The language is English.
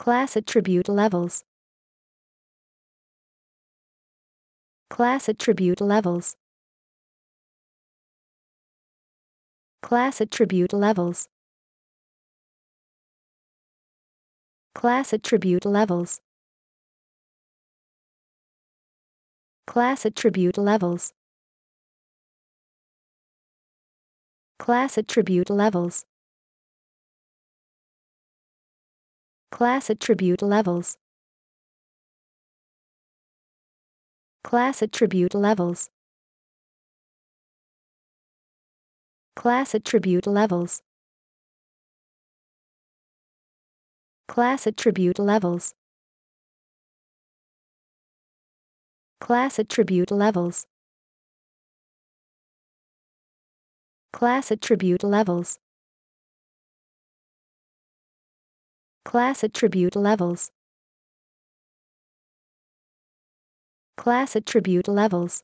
Class attribute levels. Class attribute levels. Class attribute levels. Class attribute levels. Class attribute levels. Class attribute levels. Class attribute levels. Class attribute levels. Class attribute levels. Class attribute levels. Class attribute levels. Class attribute levels. Class attribute levels Class attribute levels